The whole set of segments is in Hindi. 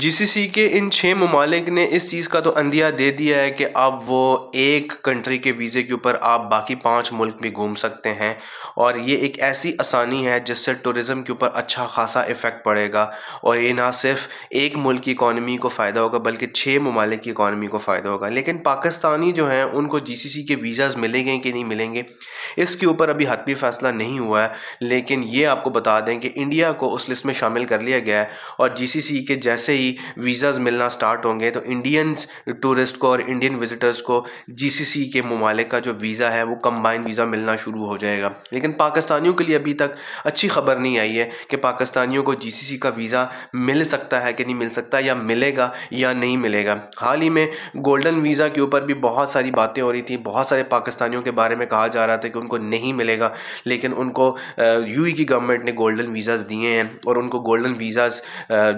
जीसीसी के इन छः ममालिक ने इस चीज़ का तो अंदिया दे दिया है कि अब वो एक कंट्री के वीज़े के ऊपर आप बाकी पाँच मुल्क भी घूम सकते हैं और ये एक ऐसी आसानी है जिससे टूरिज़म के ऊपर अच्छा खासा इफ़ेक्ट पड़ेगा और ये ना सिर्फ एक मुल्क की इकानमी को फ़ायदा होगा बल्कि छः ममालिक की इकानमी को फ़ायदा होगा लेकिन पाकिस्तानी जो हैं उनको जी के वीज़ाज़ मिलेंगे कि नहीं मिलेंगे इसके ऊपर अभी हतमी फ़ैसला नहीं हुआ है लेकिन ये आपको बता दें कि इंडिया को उस लिस्ट में शामिल कर लिया गया है और जी के जैसे ही ही वीज़ाज़ मिलना स्टार्ट होंगे तो इंडियन टूरिस्ट को और इंडियन विजिटर्स को जीसीसी के ममालिक का जो वीज़ा है वो कम्बाइन वीज़ा मिलना शुरू हो जाएगा लेकिन पाकिस्तानियों के लिए अभी तक अच्छी खबर नहीं आई है कि पाकिस्तानियों को जी का वीज़ा मिल सकता है कि नहीं मिल सकता या मिलेगा या नहीं मिलेगा हाल ही में गोल्डन वीज़ा के ऊपर भी बहुत सारी बातें हो रही थी बहुत सारे पाकिस्तानियों के बारे में कहा जा रहा था कि उनको नहीं मिलेगा लेकिन उनको यू e की गवर्नमेंट ने गोल्डन वीज़ाज़ दिए हैं और उनको गोल्डन वीज़ाज़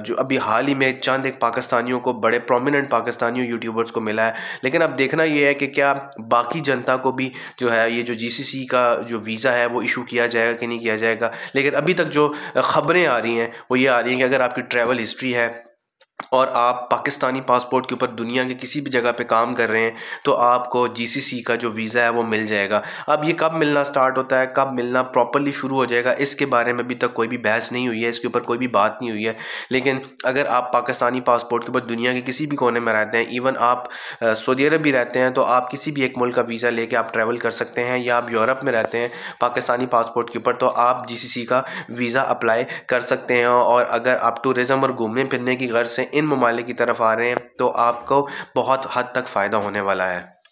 जो अभी हाल ही में एक चंद एक पाकिस्तानियों को बड़े प्रोमिनेंट पाकिस्तानियों यूट्यूबर्स को मिला है लेकिन अब देखना यह है कि क्या बाकी जनता को भी जो है ये जो जी का जो वीज़ा है वो इशू किया जाएगा कि नहीं किया जाएगा लेकिन अभी तक जो ख़बरें आ रही हैं वो ये आ रही हैं कि अगर आपकी ट्रैवल हिस्ट्री है और आप पाकिस्तानी पासपोर्ट के ऊपर दुनिया के किसी भी जगह पे काम कर रहे हैं तो आपको जीसीसी का जो वीज़ा है वो मिल जाएगा अब ये कब मिलना स्टार्ट होता है कब मिलना प्रॉपरली शुरू हो जाएगा इसके बारे में अभी तक कोई भी बहस नहीं हुई है इसके ऊपर कोई भी बात नहीं हुई है लेकिन अगर आप पाकिस्तानी पासपोर्ट के ऊपर दुनिया के किसी भी कोने में रहते हैं इवन आप सऊदी अरब भी रहते हैं तो आप किसी भी एक मुल्क का वीज़ा ले आप ट्रैवल कर सकते हैं या आप यूरोप में रहते हैं पाकिस्तानी पासपोर्ट के ऊपर तो आप जी का वीज़ा अप्लाई कर सकते हैं और अगर आप टूरिज़म और घूमने फिरने की गर्ज से इन ममालिक की तरफ आ रहे हैं तो आपको बहुत हद तक फ़ायदा होने वाला है